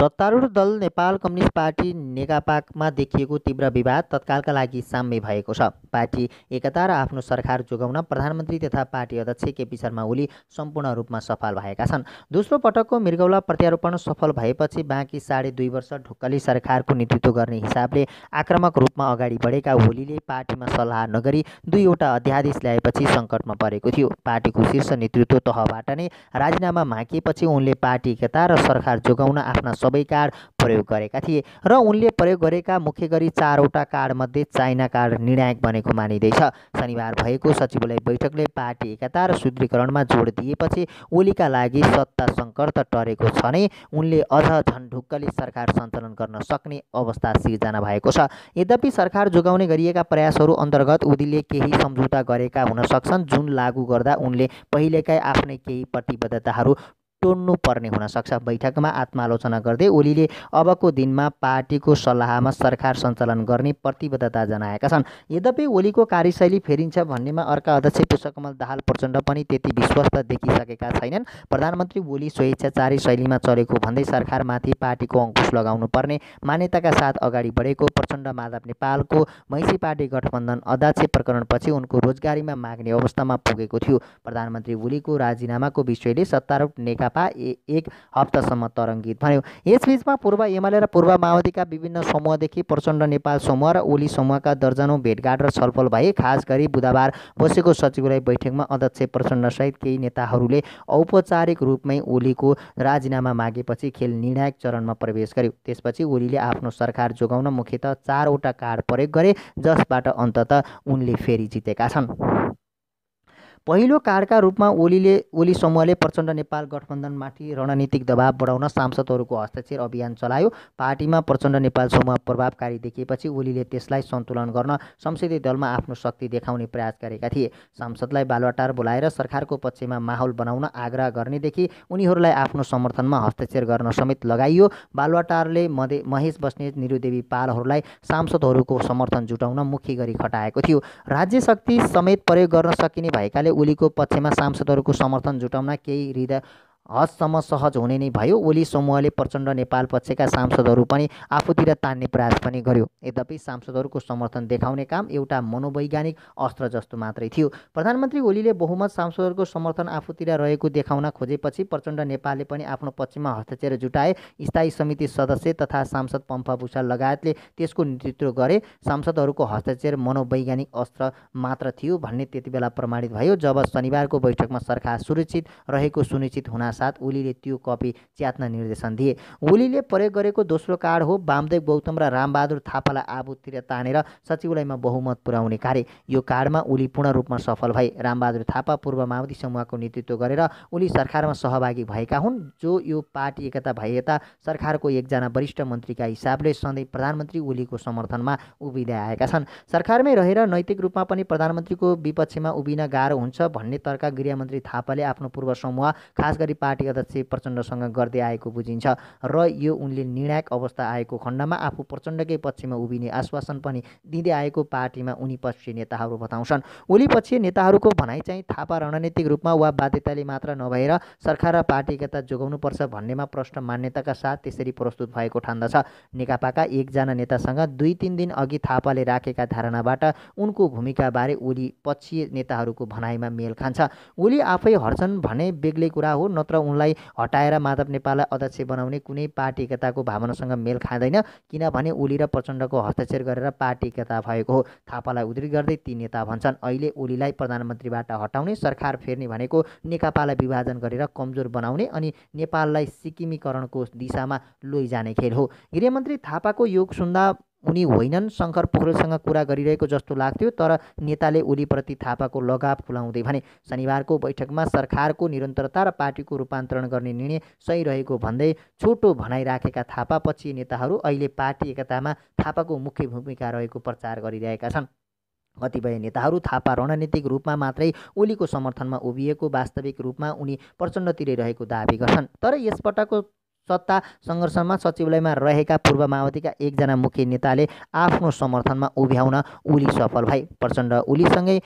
सत्तारूढ दल Nepal communist party नेकपामा देखिएको तीव्र विवाद तत्कालका लागि साम्य भएको छ पार्टी एकता र आफ्नो सरकार जोगाउन प्रधानमन्त्री तथा पार्टी अध्यक्ष केपी शर्मा ओली सम्पूर्ण रूपमा सफल भएका छन् दोस्रो पटकको मृगौला प्रत्यारोपण सफल भएपछि बाँकी साढे दुई वर्ष ढुक्कली सरकारको नेतृत्व गर्ने हिसाबले आक्रामक रूपमा अगाडि बढेका ओलीले पार्टीमा सल्लाह नगरी दुईवटा अध्यादेश ल्याएपछि सङ्कटमा परेको थियो पार्टीको शीर्ष नेतृत्व तहबाट नै राजीनामा मागिएपछि उनले पार्टी एकता र सरकार जोगाउन आफ्ना सबै कार्ड प्रयोग गरेका थिए र उनले प्रयोग गरेका मुख्य गरी चारवटा कार्डमध्ये चाइना कार्ड निर्णायक बनेको मानिँदैछ शनिबार भएको सचिवालय बैठकले पार्टी एकता र सुदृढीकरणमा जोड दिएपछि ओलीका लागि सत्ता सङ्कट त टरेको छ नै उनले अझ ढुक्कले सरकार सञ्चालन गर्न सक्ने अवस्था सिर्जना भएको छ यद्यपि सरकार जोगाउने गरिएका प्रयासहरू अन्तर्गत ओलीले केही सम्झौता गरेका हुन सक्छन् जुन लागू गर्दा उनले पहिलेकै आफ्नै केही प्रतिबद्धताहरू टोड्नुपर्ने हुनसक्छ बैठकमा आत्मालोचना गर्दै ओलीले अबको दिनमा पार्टीको सल्लाहमा सरकार सञ्चालन गर्ने प्रतिबद्धता जनाएका छन् यद्यपि ओलीको कार्यशैली फेरिन्छ भन्नेमा अर्का अध्यक्ष पुष्पकमल दाहाल प्रचण्ड पनि त्यति विश्वस्त देखिसकेका छैनन् प्रधानमन्त्री ओली स्वेच्छाचारी शैलीमा चलेको भन्दै सरकारमाथि पार्टीको अङ्कुश लगाउनुपर्ने मान्यताका साथ अगाडि बढेको प्रचण्ड माधव नेपालको मैसी पार्टी गठबन्धन अध्यक्ष प्रकरणपछि उनको रोजगारीमा माग्ने अवस्थामा पुगेको थियो प्रधानमन्त्री ओलीको राजीनामाको विषयले सत्तारूढ नेका ए एक हप्तासम्म तरङ्गित भन्यो यसबिचमा पूर्व एमाले र पूर्व माओवादीका विभिन्न समूहदेखि प्रचण्ड नेपाल समूह र ओली समूहका दर्जनौँ भेटघाट र छलफल भए खास गरी बुधबार बसेको सचिवालय बैठकमा अध्यक्ष प्रचण्डसहित केही नेताहरूले औपचारिक रूपमै ओलीको राजीनामा मागेपछि खेल निर्णायक चरणमा प्रवेश गर्यो त्यसपछि ओलीले आफ्नो सरकार जोगाउन मुख्यत चारवटा कार्ड प्रयोग गरे जसबाट अन्तत उनले फेरि जितेका छन् पहिलो कारका रूपमा ओलीले ओली समूहले प्रचण्ड नेपाल गठबन्धनमाथि रणनीतिक दबाव बढाउन सांसदहरूको हस्ताक्षर अभियान चलायो पार्टीमा प्रचण्ड नेपाल समूह प्रभावकारी देखिएपछि ओलीले त्यसलाई सन्तुलन गर्न संसदीय दलमा आफ्नो शक्ति देखाउने प्रयास गरेका थिए सांसदलाई बालुवाटार बोलाएर सरकारको पक्षमा माहौल बनाउन आग्रह गर्नेदेखि उनीहरूलाई आफ्नो समर्थनमा हस्ताक्षर गर्न समेत लगाइयो बालुवाटारले मधे महेश बस्नेत निरुदेवी पालहरूलाई सांसदहरूको समर्थन जुटाउन मुख्य गरी खटाएको थियो राज्य शक्ति समेत प्रयोग गर्न सकिने भएकाले ओलीको पक्षमा सांसदहरूको समर्थन जुटाउन केही हृदय हदसम्म सहज हुने नै भयो ओली समूहले प्रचण्ड नेपाल पक्षका सांसदहरू पनि आफूतिर तान्ने प्रयास पनि गर्यो यद्यपि सांसदहरूको समर्थन देखाउने काम एउटा मनोवैज्ञानिक अस्त्र जस्तो मात्रै थियो प्रधानमन्त्री ओलीले बहुमत सांसदहरूको समर्थन आफूतिर रहेको देखाउन खोजेपछि प्रचण्ड नेपालले पनि आफ्नो पक्षमा हस्तक्षेप जुटाए स्थायी समिति सदस्य तथा सांसद पम्फाभूषा लगायतले त्यसको नेतृत्व गरे सांसदहरूको हस्तक्षेप मनोवैज्ञानिक अस्त्र मात्र थियो भन्ने त्यति बेला प्रमाणित भयो जब शनिबारको बैठकमा सरकार सुरक्षित रहेको सुनिश्चित हुन साथ ओलीले त्यो कपी च्यात्न निर्देशन दिए ओलीले प्रयोग गरेको दोस्रो कार्ड हो वामदेव गौतम र रामबहादुर थापालाई आबुतिर तानेर सचिवालयमा बहुमत पुर्याउने कार्य यो कार्डमा ओली पूर्ण रूपमा सफल भए रामबहादुर थापा पूर्व माओवादी समूहको नेतृत्व गरेर ओली सरकारमा सहभागी भएका हुन् जो यो पार्टी एकता भए सरकारको एकजना वरिष्ठ मन्त्रीका हिसाबले सधैँ प्रधानमन्त्री ओलीको समर्थनमा उभिँदै आएका छन् सरकारमै रहेर नैतिक रूपमा पनि प्रधानमन्त्रीको विपक्षमा उभिन गाह्रो हुन्छ भन्ने तर्का गृहमन्त्री थापाले आफ्नो पूर्व समूह खास गरी पार्टी अध्यक्ष प्रचण्डसँग गर्दै आएको बुझिन्छ र यो उनले निर्णायक अवस्था आएको खण्डमा आफू प्रचण्डकै पक्षमा उभिने आश्वासन पनि दिँदै आएको पार्टीमा उनी पक्षीय नेताहरू बताउँछन् ओली पक्षीय नेताहरूको भनाइ चाहिँ थापा रणनीतिक रूपमा वा बाध्यताले मात्र नभएर सरकार र पार्टी एकता जोगाउनुपर्छ भन्नेमा प्रश्न मान्यताका साथ त्यसरी प्रस्तुत भएको ठान्दछ नेकपाका एकजना नेतासँग दुई तिन दिन अघि थापाले राखेका धारणाबाट उनको भूमिकाबारे ओली पक्षीय नेताहरूको भनाइमा मेल खान्छ ओली आफै हर्छन् भने बेग्लै कुरा हो न र उनलाई हटाएर माधव नेपाललाई अध्यक्ष बनाउने कुनै पार्टी एकताको भावनासँग मेल खाँदैन किनभने ओली र प्रचण्डको हस्ताक्षर गरेर पार्टी एकता भएको हो थापालाई उद्धित गर्दै ती नेता भन्छन् अहिले ओलीलाई प्रधानमन्त्रीबाट हटाउने सरकार फेर्ने भनेको नेकपालाई विभाजन गरेर कमजोर बनाउने अनि नेपाललाई सिक्किमीकरणको दिशामा लैजाने खेल हो गृहमन्त्री थापाको योग सुन्दा उनी होइनन् शङ्कर पोखरेलसँग कुरा गरिरहेको जस्तो लाग्थ्यो तर नेताले ओलीप्रति थापाको लगाव खुलाउँदै भने शनिबारको बैठकमा सरकारको निरन्तरता र पार्टीको रूपान्तरण गर्ने निर्णय सही रहेको भन्दै छोटो भनाइ राखेका पछि नेताहरू अहिले पार्टी एकतामा थापाको मुख्य भूमिका रहेको प्रचार गरिरहेका छन् कतिपय नेताहरू थापा रणनीतिक रूपमा मात्रै ओलीको समर्थनमा उभिएको वास्तविक रूपमा उनी प्रचण्डतिरै रहेको दावी गर्छन् तर यसपटकको सत्ता सङ्घर्षमा सचिवालयमा रहेका पूर्व माओवादीका एकजना मुख्य नेताले आफ्नो समर्थनमा उभ्याउन ओली सफल भए प्रचण्ड ओलीसँगै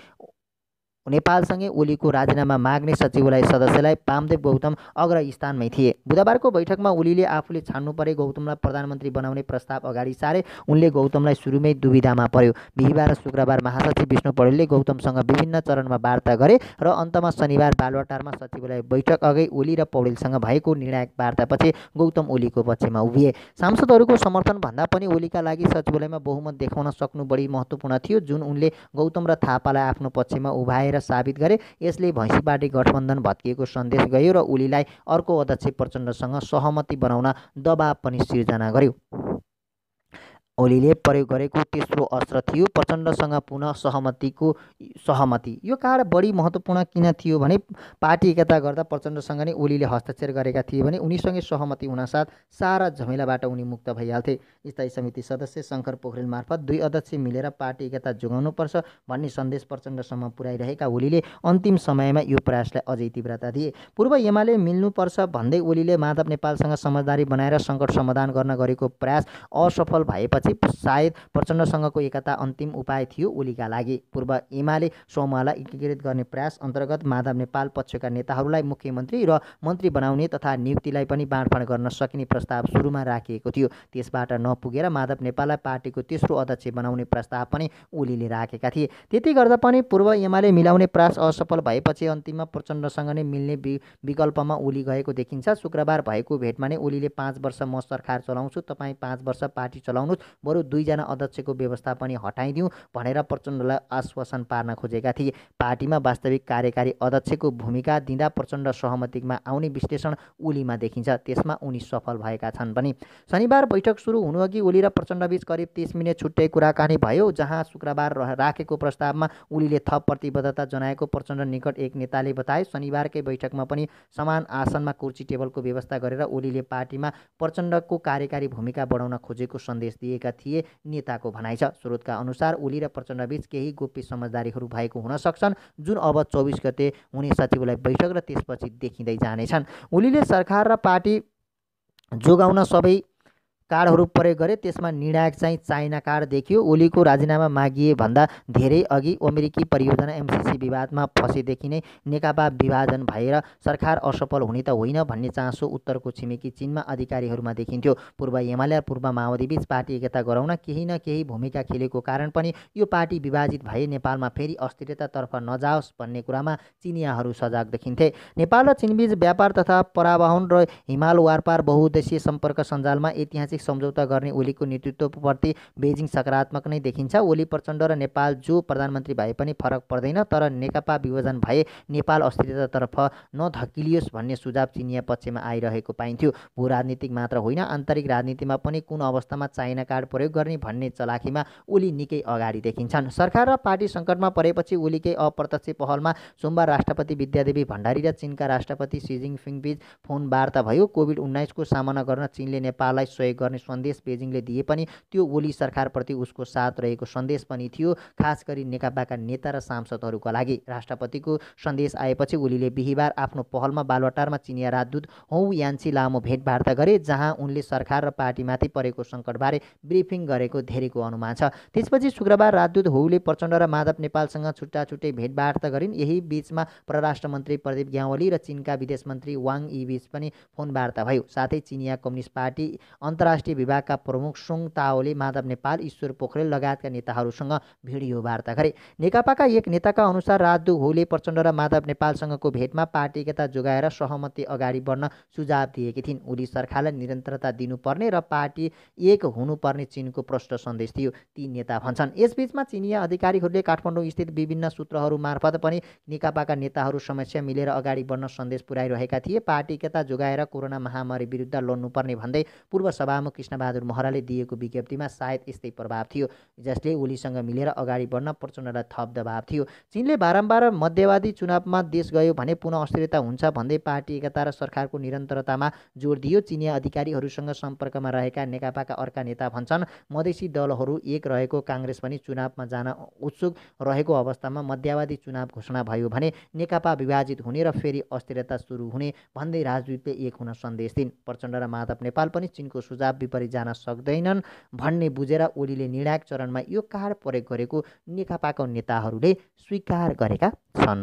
नेपालसँगै ओलीको राजीनामा माग्ने सचिवालय सदस्यलाई पामदेव गौतम अग्र स्थानमै थिए बुधबारको बैठकमा ओलीले आफूले छान्नु परे गौतमलाई प्रधानमन्त्री बनाउने प्रस्ताव अगाडि सारे उनले गौतमलाई सुरुमै दुविधामा पर्यो बिहिबार र शुक्रबार महासचिव विष्णु पौडेलले गौतमसँग विभिन्न चरणमा वार्ता गरे र अन्तमा शनिबार बालवाटारमा सचिवालय बैठक अघि ओली र पौडेलसँग भएको निर्णायक वार्तापछि गौतम ओलीको पक्षमा उभिए सांसदहरूको भन्दा पनि ओलीका लागि सचिवालयमा बहुमत देखाउन सक्नु बढी महत्त्वपूर्ण थियो जुन उनले गौतम र थापालाई आफ्नो पक्षमा उभाएर भनेर साबित गरे यसले भैँसीपाटी गठबन्धन भत्किएको सन्देश गयो र ओलीलाई अर्को अध्यक्ष प्रचण्डसँग सहमति बनाउन दबाव पनि सिर्जना गर्यो ओलीले प्रयोग गरेको तेस्रो अस्त्र थियो प्रचण्डसँग पुनः सहमतिको सहमति यो कार्ड बढी महत्त्वपूर्ण किन थियो भने पार्टी एकता गर्दा प्रचण्डसँग नै ओलीले हस्ताक्षर गरेका थिए भने उनीसँगै सहमति हुनासाथ सारा झमेलाबाट उनी मुक्त भइहाल्थे स्थायी समिति सदस्य शङ्कर पोखरेल मार्फत दुई अध्यक्ष मिलेर पार्टी एकता जोगाउनुपर्छ भन्ने सन्देश प्रचण्डसम्म पुर्याइरहेका ओलीले अन्तिम समयमा यो प्रयासलाई अझै तीव्रता दिए पूर्व एमाले मिल्नुपर्छ भन्दै ओलीले माधव नेपालसँग समझदारी बनाएर सङ्कट समाधान गर्न गरेको प्रयास असफल भएपछि त्यसपछि सायद प्रचण्डसँगको एकता अन्तिम उपाय थियो ओलीका लागि पूर्व एमाले समूहलाई एकीकृत गर्ने प्रयास अन्तर्गत माधव नेपाल पक्षका नेताहरूलाई मुख्यमन्त्री र मन्त्री बनाउने तथा नियुक्तिलाई पनि बाँडफाँड गर्न सकिने प्रस्ताव सुरुमा राखिएको थियो त्यसबाट नपुगेर माधव नेपाललाई पार्टीको तेस्रो अध्यक्ष बनाउने प्रस्ताव पनि ओलीले राखेका थिए त्यति गर्दा पनि पूर्व एमाले मिलाउने प्रयास असफल भएपछि अन्तिममा प्रचण्डसँग नै मिल्ने विकल्पमा ओली गएको देखिन्छ शुक्रबार भएको भेटमा नै ओलीले पाँच वर्ष म सरकार चलाउँछु तपाईँ पाँच वर्ष पार्टी चलाउनुहोस् बरु दुईजना अध्यक्षको व्यवस्था पनि हटाइदिउँ भनेर प्रचण्डलाई आश्वासन पार्न खोजेका थिए पार्टीमा वास्तविक कार्यकारी अध्यक्षको भूमिका दिँदा प्रचण्ड सहमतिमा आउने विश्लेषण ओलीमा देखिन्छ त्यसमा उनी सफल भएका छन् पनि शनिबार बैठक सुरु हुनुअघि ओली र प्रचण्डबीच करिब तिस मिनट छुट्टै कुराकानी भयो जहाँ शुक्रबार राखेको प्रस्तावमा ओलीले थप प्रतिबद्धता जनाएको प्रचण्ड निकट एक नेताले बताए शनिबारकै बैठकमा पनि समान आसनमा कुर्सी टेबलको व्यवस्था गरेर ओलीले पार्टीमा प्रचण्डको कार्यकारी भूमिका बढाउन खोजेको सन्देश दिए गरेका थिए नेताको भनाइ छ स्रोतका अनुसार ओली र प्रचण्डबीच केही गोप्य समझदारीहरू भएको हुन सक्छन् जुन अब चौबिस गते हुने सचिवालय बैठक र त्यसपछि देखिँदै जानेछन् ओलीले सरकार र पार्टी जोगाउन सबै कार्डहरू प्रयोग गरे त्यसमा निर्णायक चाहिँ चाइना कार्ड देखियो ओलीको राजीनामा मागिए भन्दा धेरै अघि अमेरिकी परियोजना एमसिसी विवादमा फँसेदेखि नै नेकपा विभाजन भएर सरकार असफल हुने त होइन भन्ने चासो उत्तरको छिमेकी चिनमा अधिकारीहरूमा देखिन्थ्यो पूर्व एमाले पूर्व माओवादीबीच पार्टी एकता गराउन केही न केही भूमिका खेलेको कारण पनि यो पार्टी विभाजित भए नेपालमा फेरि अस्थिरतातर्फ नजाओस् भन्ने कुरामा चिनियाहरू सजाग देखिन्थे नेपाल र चिनबीच व्यापार तथा परावहन र हिमाल वारपार बहुद्देशीय सम्पर्क सञ्जालमा ऐतिहासिक ऐतिहासिक सम्झौता गर्ने ओलीको नेतृत्वप्रति बेजिङ सकारात्मक नै देखिन्छ ओली प्रचण्ड र नेपाल जो प्रधानमन्त्री भए पनि फरक पर्दैन तर नेकपा विभाजन भए नेपाल अस्थिरतातर्फ नधकिलियोस् भन्ने सुझाव चिनिया पक्षमा आइरहेको पाइन्थ्यो भू राजनीतिक मात्र होइन आन्तरिक राजनीतिमा पनि कुन अवस्थामा चाइना कार्ड प्रयोग गर्ने भन्ने चलाखीमा ओली निकै अगाडि देखिन्छन् सरकार र पार्टी सङ्कटमा परेपछि ओलीकै अप्रत्यक्ष पहलमा सोमबार राष्ट्रपति विद्यादेवी भण्डारी र चिनका राष्ट्रपति सिजिङ फिङबीच फोन वार्ता भयो कोभिड उन्नाइसको सामना गर्न चिनले नेपाललाई सहयोग गर्ने सन्देश बेजिङले दिए पनि त्यो ओली सरकारप्रति उसको साथ रहेको सन्देश पनि थियो खास गरी नेकपाका नेता र सांसदहरूका लागि राष्ट्रपतिको सन्देश आएपछि ओलीले बिहिबार आफ्नो पहलमा बालवाटारमा चिनिया राजदूत हौ यान्सी लामो भेटवार्ता गरे जहाँ उनले सरकार र पार्टीमाथि परेको सङ्कटबारे ब्रिफिङ गरेको धेरैको अनुमान छ त्यसपछि शुक्रबार राजदूत हौले प्रचण्ड र माधव नेपालसँग छुट्टा छुट्टै भेटवार्ता गरिन् यही बीचमा परराष्ट्र मन्त्री प्रदीप ग्यावली र चिनका विदेश मन्त्री वाङ यी बीच पनि फोन वार्ता भयो साथै चिनिया कम्युनिस्ट पार्टी अन्तर्राष्ट्रिय अन्तर्राष्ट्रिय विभागका प्रमुख सुङ ताओले माधव नेपाल ईश्वर पोखरेल लगायतका नेताहरूसँग भिडियो वार्ता गरे नेकपाका एक नेताका अनुसार राजदु होले प्रचण्ड र माधव नेपालसँगको भेटमा पार्टी एकता जोगाएर सहमति अगाडि बढ्न सुझाव दिएकी थिइन् ओली सरकारलाई निरन्तरता दिनुपर्ने र पार्टी एक हुनुपर्ने चिनको प्रष्ट सन्देश थियो ती नेता भन्छन् यसबीचमा चिनिया अधिकारीहरूले काठमाडौँ स्थित विभिन्न सूत्रहरू मार्फत पनि नेकपाका नेताहरू समस्या मिलेर अगाडि बढ्न सन्देश पुर्याइरहेका थिए पार्टी एकता जोगाएर कोरोना महामारी विरुद्ध लड्नुपर्ने भन्दै पूर्व सभा लामो कृष्णबहादुर महराले दिएको विज्ञप्तिमा सायद यस्तै प्रभाव थियो जसले ओलीसँग मिलेर अगाडि बढ्न प्रचण्डलाई थप दबाव थियो चिनले बारम्बार मध्यवादी चुनावमा देश गयो भने पुनः अस्थिरता हुन्छ भन्दै पार्टी एकता र सरकारको निरन्तरतामा जोड दियो चिनिया अधिकारीहरूसँग सम्पर्कमा रहेका नेकपाका अर्का नेता भन्छन् मधेसी दलहरू एक रहेको काङ्ग्रेस पनि चुनावमा जान उत्सुक रहेको अवस्थामा मध्यवादी चुनाव घोषणा भयो भने नेकपा विभाजित हुने र फेरि अस्थिरता सुरु हुने भन्दै राजदूतले एक हुन सन्देश दिन प्रचण्ड र माधव नेपाल पनि चिनको सुझाव हिसाब विपरीत जान सक्दैनन् भन्ने बुझेर ओलीले निर्णायक चरणमा यो कार प्रयोग गरेको नेकपाको नेताहरूले स्वीकार गरेका छन्